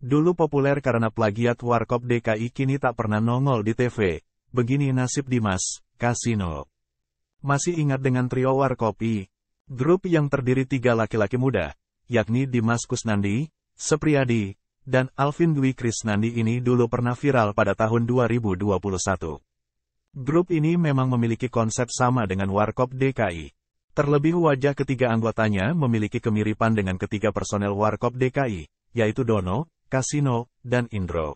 Dulu populer karena plagiat Warkop DKI kini tak pernah nongol di TV. Begini nasib Dimas, Kasino. Masih ingat dengan trio Warkopi, Grup yang terdiri tiga laki-laki muda, yakni Dimas Kusnandi, Sepriadi, dan Alvin Dwi Krisnandi ini dulu pernah viral pada tahun 2021. Grup ini memang memiliki konsep sama dengan Warkop DKI. Terlebih wajah ketiga anggotanya memiliki kemiripan dengan ketiga personel Warkop DKI, yaitu Dono, kasino, dan indro.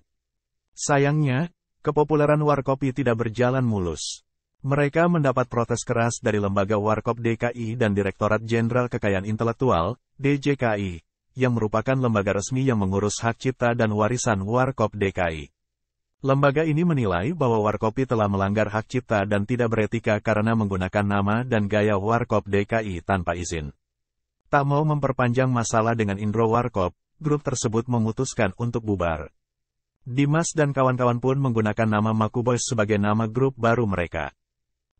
Sayangnya, kepopuleran Warkopi tidak berjalan mulus. Mereka mendapat protes keras dari Lembaga Warkop DKI dan Direktorat Jenderal Kekayaan Intelektual, DJKI, yang merupakan lembaga resmi yang mengurus hak cipta dan warisan Warkop DKI. Lembaga ini menilai bahwa Warkopi telah melanggar hak cipta dan tidak beretika karena menggunakan nama dan gaya Warkop DKI tanpa izin. Tak mau memperpanjang masalah dengan Indro Warkop, grup tersebut memutuskan untuk bubar. Dimas dan kawan-kawan pun menggunakan nama Maku Boys sebagai nama grup baru mereka.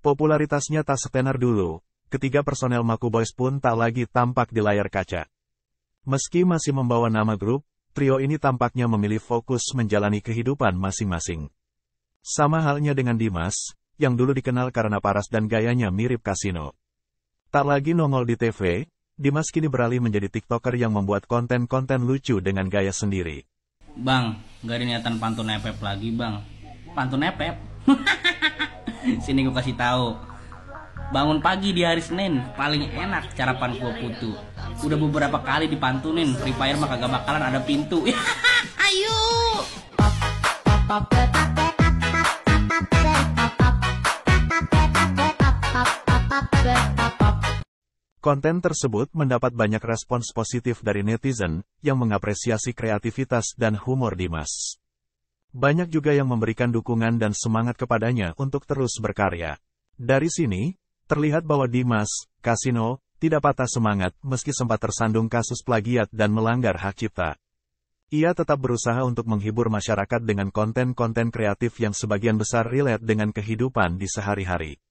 Popularitasnya tak setenar dulu, ketiga personel Maku Makuboys pun tak lagi tampak di layar kaca. Meski masih membawa nama grup, trio ini tampaknya memilih fokus menjalani kehidupan masing-masing. Sama halnya dengan Dimas, yang dulu dikenal karena paras dan gayanya mirip kasino. Tak lagi nongol di TV, Dimas kini beralih menjadi TikToker yang membuat konten-konten lucu dengan gaya sendiri. Bang, gak ada niatan pantun epep lagi bang. Pantun epep? Sini gue kasih tahu. Bangun pagi di hari Senin, paling enak carapan gua putu. Udah beberapa kali dipantunin, Free Fire mah kagak bakalan ada pintu. Ayo! Konten tersebut mendapat banyak respons positif dari netizen, yang mengapresiasi kreativitas dan humor Dimas. Banyak juga yang memberikan dukungan dan semangat kepadanya untuk terus berkarya. Dari sini, terlihat bahwa Dimas, Kasino, tidak patah semangat meski sempat tersandung kasus plagiat dan melanggar hak cipta. Ia tetap berusaha untuk menghibur masyarakat dengan konten-konten kreatif yang sebagian besar relate dengan kehidupan di sehari-hari.